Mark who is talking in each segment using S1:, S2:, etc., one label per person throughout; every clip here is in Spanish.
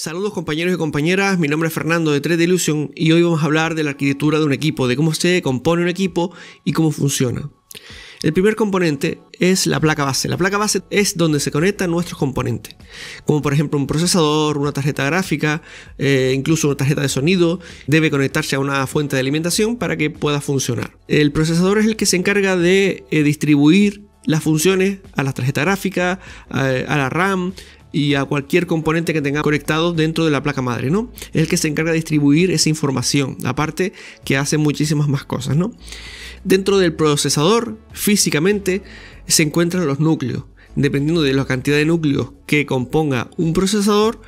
S1: Saludos compañeros y compañeras, mi nombre es Fernando de 3D Illusion y hoy vamos a hablar de la arquitectura de un equipo, de cómo se compone un equipo y cómo funciona. El primer componente es la placa base. La placa base es donde se conectan nuestros componentes, como por ejemplo un procesador, una tarjeta gráfica, eh, incluso una tarjeta de sonido, debe conectarse a una fuente de alimentación para que pueda funcionar. El procesador es el que se encarga de eh, distribuir las funciones a la tarjeta gráfica, a, la RAM, y a cualquier componente que tenga conectado dentro de la placa madre, ¿no? Es el que se encarga de distribuir esa información, aparte que hace muchísimas más cosas, ¿no? Dentro del procesador, físicamente, se encuentran los núcleos. Dependiendo de la cantidad de núcleos que componga un procesador,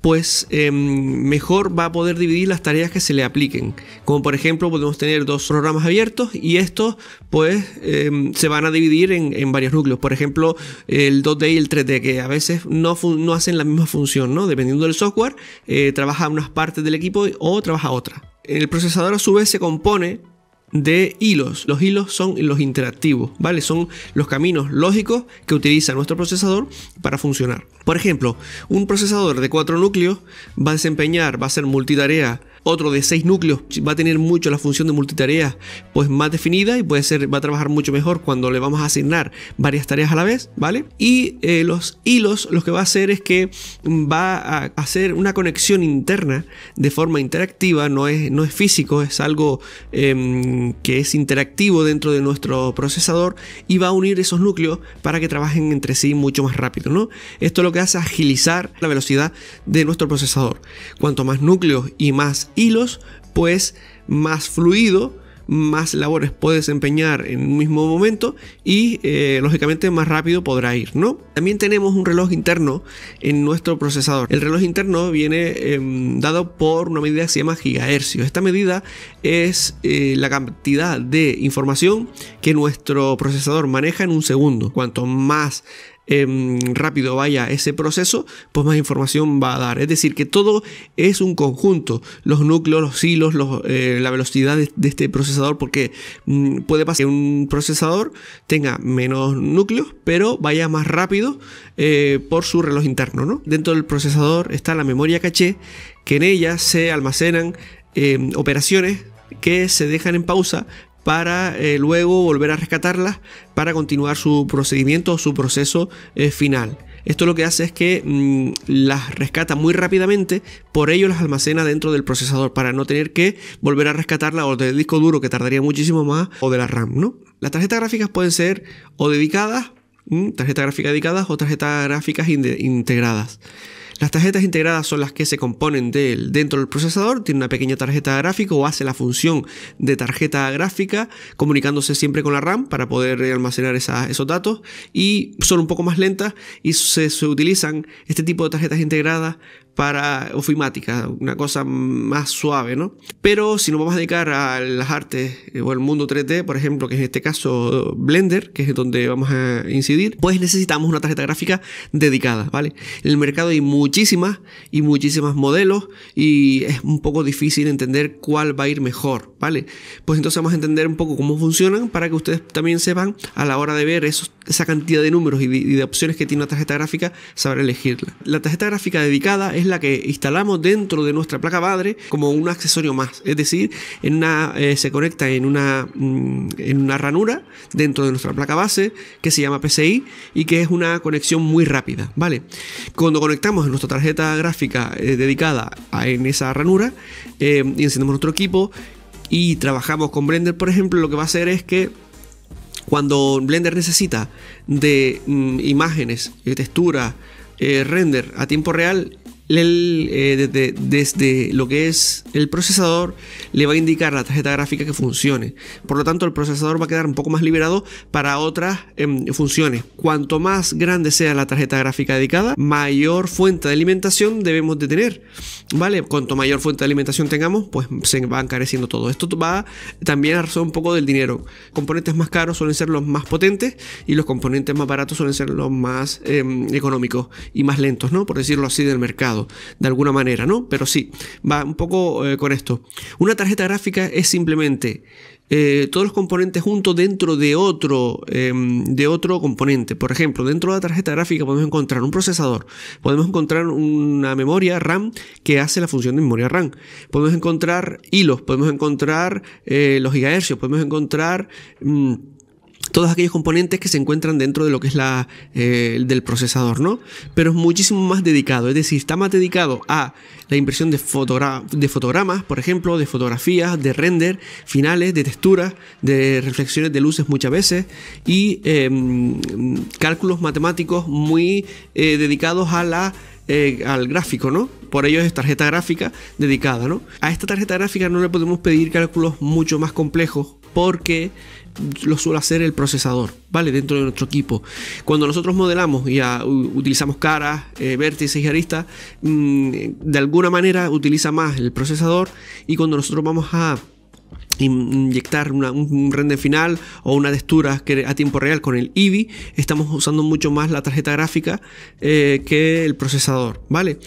S1: pues em, mejor va a poder dividir las tareas que se le apliquen. Como por ejemplo podemos tener dos programas abiertos y estos pues em, se van a dividir en, varios núcleos. Por ejemplo el 2D y el 3D que a veces no, no hacen la misma función, ¿no? Dependiendo del software, eh, trabaja unas partes del equipo o trabaja otra. El procesador a su vez se compone de hilos. Los hilos son los interactivos, ¿vale? Son los caminos lógicos que utiliza nuestro procesador para funcionar. Por ejemplo, un procesador de cuatro núcleos va a desempeñar, va a ser multitarea otro de seis núcleos va a tener mucho la función de multitarea pues más definida y puede ser, va a trabajar mucho mejor cuando le vamos a asignar varias tareas a la vez, ¿vale? Y eh, los hilos lo que va a hacer es que va a hacer una conexión interna de forma interactiva, no es, no es físico, es algo em, que es interactivo dentro de nuestro procesador y va a unir esos núcleos para que trabajen entre sí mucho más rápido, ¿no? Esto lo que hace agilizar la velocidad de nuestro procesador. Cuanto más núcleos y más hilos, pues más fluido, más labores puede desempeñar en un mismo momento y eh, lógicamente más rápido podrá ir, ¿no? También tenemos un reloj interno en nuestro procesador. El reloj interno viene em, dado por una medida que se llama gigahercios. Esta medida es eh, la cantidad de información que nuestro procesador maneja en un segundo. Cuanto más Em, rápido vaya ese proceso, pues más información va a dar. Es decir, que todo es un conjunto, los núcleos, los hilos, eh, la velocidad de, este procesador, porque mm, puede pasar que un procesador tenga menos núcleos, pero vaya más rápido eh, por su reloj interno. Dentro del procesador está la memoria caché, que en ella se almacenan em, operaciones que se dejan en pausa para eh, luego volver a rescatarlas para continuar su procedimiento o su proceso eh, final. Esto lo que hace es que mm, las rescata muy rápidamente, por ello las almacena dentro del procesador para no tener que volver a rescatarla o del disco duro que tardaría muchísimo más o de la RAM, ¿no? Las tarjetas gráficas pueden ser o dedicadas, mm, tarjetas gráficas dedicadas o tarjetas gráficas integradas. Las tarjetas integradas son las que se componen del, dentro del procesador, tiene una pequeña tarjeta gráfica o hace la función de tarjeta gráfica, comunicándose siempre con la RAM para poder almacenar esos datos y son un poco más lentas y se utilizan este tipo de tarjetas integradas para ofimática, una cosa más suave, ¿no? Pero si nos vamos a dedicar a las artes eh, o al mundo 3D, por ejemplo, que es en este caso Blender, que es donde vamos a incidir, pues necesitamos una tarjeta gráfica dedicada, ¿vale? En el mercado hay muchísimas y muchísimas modelos y es un poco difícil entender cuál va a ir mejor, ¿vale? Pues entonces vamos a entender un poco cómo funcionan para que ustedes también sepan a la hora de ver esa cantidad de números y de, y de opciones que tiene una tarjeta gráfica, saber elegirla. La tarjeta gráfica dedicada es la que instalamos dentro de nuestra placa madre como un accesorio más. Es decir, en una, eh, se conecta en una, mm, en una ranura dentro de nuestra placa base que se llama PCI y que es una conexión muy rápida. ¿vale? Cuando conectamos nuestra tarjeta gráfica eh, dedicada en esa ranura eh, y encendemos nuestro equipo y trabajamos con Blender, por ejemplo, lo que va a hacer es que cuando Blender necesita de mm, imágenes, texturas, textura render a tiempo real eh, desde, lo que es el procesador le va a indicar la tarjeta gráfica que funcione. Por lo tanto, el procesador va a quedar un poco más liberado para otras em, funciones. Cuanto más grande sea la tarjeta gráfica dedicada, mayor fuente de alimentación debemos de tener. ¿Vale? Cuanto mayor fuente de alimentación tengamos, pues se va encareciendo todo. Esto va también a razón un poco del dinero. Componentes más caros suelen ser los más potentes y los componentes más baratos suelen ser los más em, económicos y más lentos, ¿no? Por decirlo así, del mercado de alguna manera, ¿no? Pero sí, va un poco eh, con esto. Una tarjeta gráfica es simplemente eh, todos los componentes juntos dentro de otro, em, de otro componente. Por ejemplo, dentro de la tarjeta gráfica podemos encontrar un procesador, podemos encontrar una memoria RAM que hace la función de memoria RAM, podemos encontrar hilos, podemos encontrar eh, los gigahercios, podemos encontrar... Mm, todos aquellos componentes que se encuentran dentro de lo que es la eh, del procesador, ¿no? Pero es muchísimo más dedicado, es decir, está más dedicado a la impresión de, de fotogramas, por ejemplo, de fotografías, de render, finales, de texturas, de reflexiones de luces muchas veces y em, cálculos matemáticos muy eh, dedicados a la eh, al gráfico, ¿no? Por ello es tarjeta gráfica dedicada, ¿no? A esta tarjeta gráfica no le podemos pedir cálculos mucho más complejos porque lo suele hacer el procesador, ¿vale? Dentro de nuestro equipo. Cuando nosotros modelamos y ah, utilizamos caras, eh, vértices y aristas, mm, de alguna manera utiliza más el procesador y cuando nosotros vamos a inyectar un render final o una textura que a tiempo real con el Eevee, estamos usando mucho más la tarjeta gráfica eh, que el procesador vale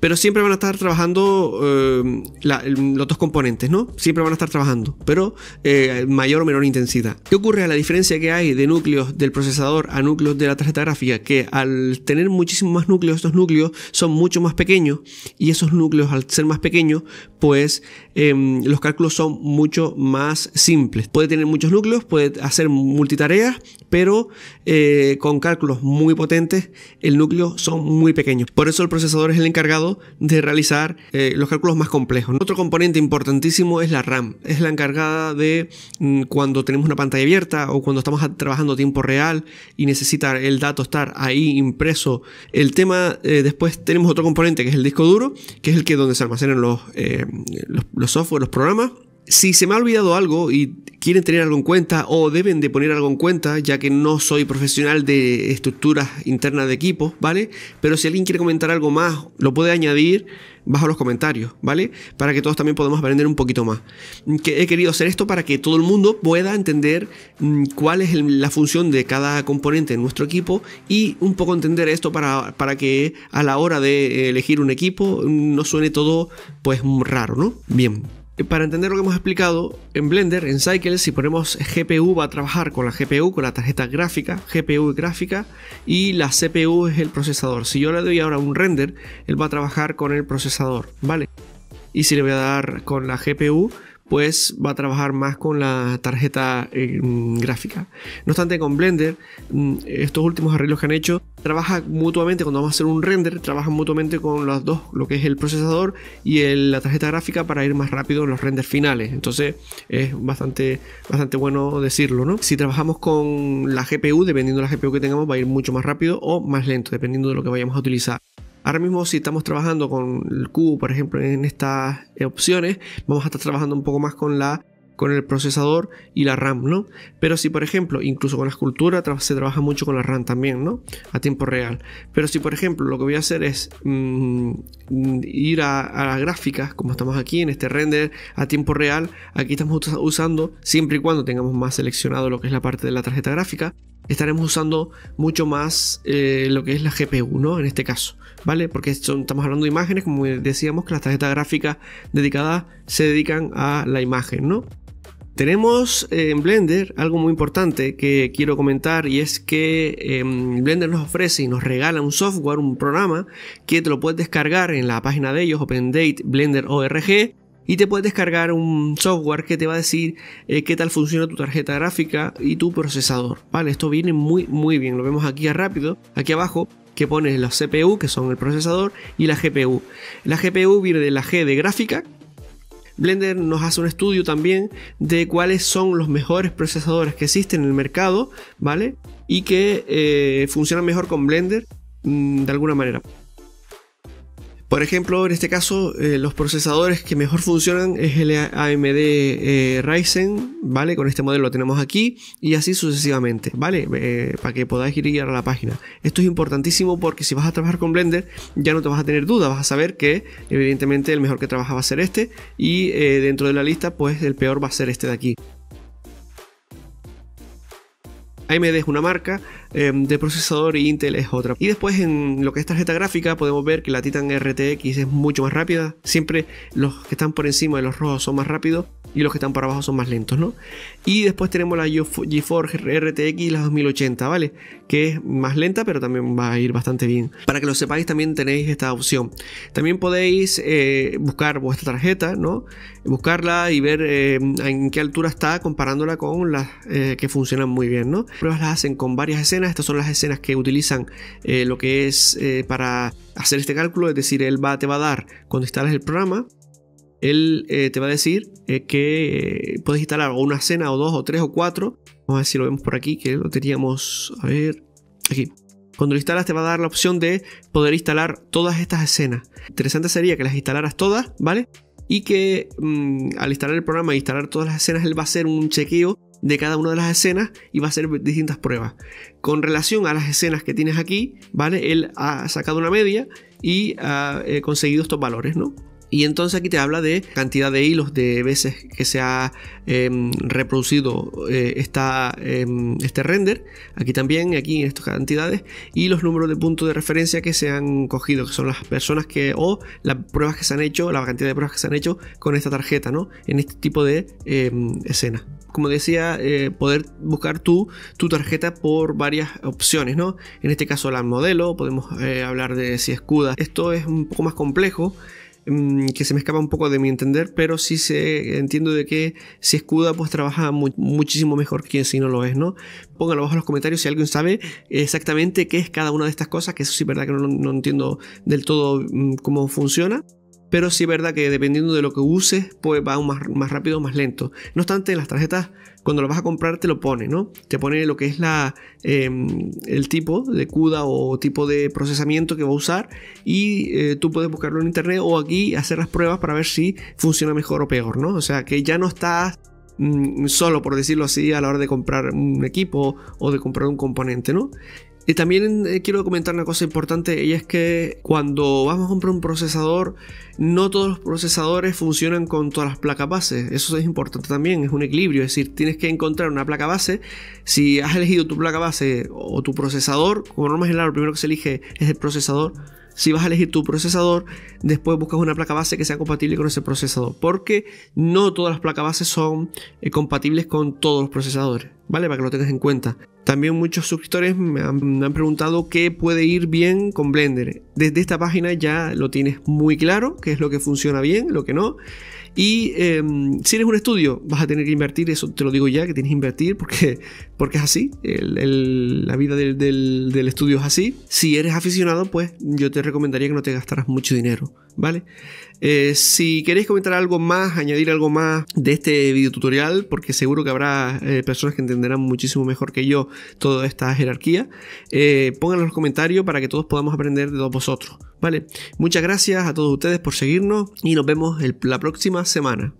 S1: pero siempre van a estar trabajando eh, los dos componentes, ¿no? Siempre van a estar trabajando, pero eh, mayor o menor intensidad. ¿Qué ocurre a la diferencia que hay de núcleos del procesador a núcleos de la tarjeta gráfica? Que al tener muchísimos más núcleos, estos núcleos son mucho más pequeños y esos núcleos al ser más pequeños, pues em, los cálculos son mucho más simples. Puede tener muchos núcleos, puede hacer multitareas, pero eh, con cálculos muy potentes el núcleo son muy pequeños. Por eso el procesador es el encargado de realizar eh, los cálculos más complejos. Otro componente importantísimo es la RAM. Es la encargada de mm, cuando tenemos una pantalla abierta o cuando estamos trabajando a tiempo real y necesita el dato estar ahí impreso. El tema, eh, después tenemos otro componente que es el disco duro, que es el que donde se almacenan los, eh, los, los software, los programas si se me ha olvidado algo y quieren tener algo en cuenta o deben de poner algo en cuenta, ya que no soy profesional de estructuras internas de equipos, ¿vale? Pero si alguien quiere comentar algo más, lo puede añadir bajo los comentarios, ¿vale? Para que todos también podamos aprender un poquito más. Que he querido hacer esto para que todo el mundo pueda entender mm, cuál es la función de cada componente en nuestro equipo y un poco entender esto para, para que a la hora de elegir un equipo mm, no suene todo pues raro, ¿no? Bien, eh, para entender lo que hemos explicado, en Blender, en Cycles, si ponemos GPU va a trabajar con la GPU, con la tarjeta gráfica, GPU gráfica, y la CPU es el procesador. Si yo le doy ahora un render, él va a trabajar con el procesador, ¿vale? Y si le voy a dar con la GPU, pues va a trabajar más con la tarjeta eh, gráfica. No obstante, con Blender, mm, estos últimos arreglos que han hecho, trabaja mutuamente, cuando vamos a hacer un render, trabajan mutuamente con las dos, lo que es el procesador y la tarjeta gráfica para ir más rápido en los renders finales. Entonces es bastante, bastante bueno decirlo, ¿no? Si trabajamos con la GPU, dependiendo de la GPU que tengamos, va a ir mucho más rápido o más lento, dependiendo de lo que vayamos a utilizar. Ahora mismo si estamos trabajando con el cubo, por ejemplo, en estas eh, opciones, vamos a estar trabajando un poco más con la con el procesador y la RAM, ¿no? Pero si, por ejemplo, incluso con la escultura se trabaja mucho con la RAM también, ¿no? A tiempo real. Pero si, por ejemplo, lo que voy a hacer es mm, ir a, a, las gráficas, como estamos aquí en este render a tiempo real, aquí estamos usando, siempre y cuando tengamos más seleccionado lo que es la parte de la tarjeta gráfica, estaremos usando mucho más eh, lo que es la GPU, ¿no? En este caso, ¿vale? Porque estamos hablando de imágenes, como decíamos, que las tarjetas gráficas dedicadas se dedican a la imagen, ¿no? Tenemos eh, en Blender algo muy importante que quiero comentar y es que em, Blender nos ofrece y nos regala un software, un programa que te lo puedes descargar en la página de ellos, OpenDate y te puedes descargar un software que te va a decir eh, qué tal funciona tu tarjeta gráfica y tu procesador. Vale, esto viene muy muy bien, lo vemos aquí rápido, aquí abajo que pones los CPU, que son el procesador, y la GPU. La GPU viene de la G de gráfica, Blender nos hace un estudio también de cuáles son los mejores procesadores que existen en el mercado, ¿vale? Y que eh, funcionan mejor con Blender mm, de alguna manera. Por ejemplo, en este caso, eh, los procesadores que mejor funcionan es el AMD eh, Ryzen, ¿vale? Con este modelo lo tenemos aquí y así sucesivamente, ¿vale? Eh, para que podáis ir a la página. Esto es importantísimo porque si vas a trabajar con Blender ya no te vas a tener dudas, vas a saber que evidentemente el mejor que trabaja va a ser este y dentro de la lista pues el peor va a ser este de aquí. AMD es una marca em, de procesador y Intel es otra. Y después en lo que es tarjeta gráfica podemos ver que la Titan RTX es mucho más rápida. Siempre los que están por encima de los rojos son más rápidos y los que están para abajo son más lentos, ¿no? Y después tenemos la GeForce RTX, la 2080, ¿vale? Que es más lenta, pero también va a ir bastante bien. Para que lo sepáis, también tenéis esta opción. También podéis eh, buscar vuestra tarjeta, ¿no? Buscarla y ver eh, en qué altura está comparándola con las eh, que funcionan muy bien, ¿no? Pruebas las hacen con varias escenas. Estas son las escenas que utilizan lo que es para hacer este cálculo, es decir, él va, te va a dar cuando instalas el programa él eh, te va a decir eh, que eh, puedes instalar una escena, o dos o tres o cuatro. Vamos a ver si lo vemos por aquí, que lo teníamos, a ver, aquí. Cuando lo instalas te va a dar la opción de poder instalar todas estas escenas. Interesante sería que las instalaras todas, ¿vale? Y que mm, al instalar el programa e instalar todas las escenas, él va a hacer un chequeo de cada una de las escenas y va a hacer distintas pruebas. Con relación a las escenas que tienes aquí, ¿vale? Él ha sacado una media y ha conseguido estos valores, ¿no? Y entonces aquí te habla de cantidad de hilos, de veces que se ha em, reproducido eh, em, este render. Aquí también, aquí en estas cantidades. Y los números de puntos de referencia que se han cogido, que son las personas que, o las pruebas que se han hecho, la cantidad de pruebas que se han hecho con esta tarjeta, ¿no? En este tipo de em, escena como decía, eh, poder buscar tu, tu tarjeta por varias opciones, ¿no? En este caso la modelo, podemos eh, hablar de si escuda. Esto es un poco más complejo Mm, que se me escapa un poco de mi entender, pero sí se, entiendo de que si escuda pues trabaja muchísimo mejor que si no lo es, ¿no? Póngalo abajo en los comentarios si alguien sabe exactamente qué es cada una de estas cosas, que eso sí es verdad que no entiendo del todo mm, cómo funciona pero sí es verdad que dependiendo de lo que uses, pues va más, más rápido o más lento. No obstante, las tarjetas, cuando lo vas a comprar, te lo pone, ¿no? Te pone lo que es la, em, el tipo de CUDA o tipo de procesamiento que va a usar y eh, tú puedes buscarlo en internet o aquí hacer las pruebas para ver si funciona mejor o peor, ¿no? O sea, que ya no estás mm, solo, por decirlo así, a la hora de comprar un equipo o de comprar un componente, ¿no? Y también eh, quiero comentar una cosa importante y es que cuando vamos a comprar un procesador, no todos los procesadores funcionan con todas las placas bases. Eso es importante también, es un equilibrio. Es decir, tienes que encontrar una placa base. Si has elegido tu placa base o tu procesador, como norma general, lo primero que se elige es el procesador. Si vas a elegir tu procesador, después buscas una placa base que sea compatible con ese procesador. Porque no todas las placas bases son eh, compatibles con todos los procesadores. ¿vale? Para que lo tengas en cuenta. También muchos suscriptores me han, preguntado qué puede ir bien con Blender. Desde esta página ya lo tienes muy claro, qué es lo que funciona bien, lo que no. Y em, si eres un estudio, vas a tener que invertir, eso te lo digo ya, que tienes que invertir porque, porque es así, la vida del estudio es así. Si eres aficionado, pues yo te recomendaría que no te gastaras mucho dinero. ¿vale? Eh, si queréis comentar algo más, añadir algo más de este video tutorial, porque seguro que habrá eh, personas que entenderán muchísimo mejor que yo toda esta jerarquía, eh, pónganlo en los comentarios para que todos podamos aprender de todos vosotros, ¿vale? Muchas gracias a todos ustedes por seguirnos y nos vemos la próxima semana.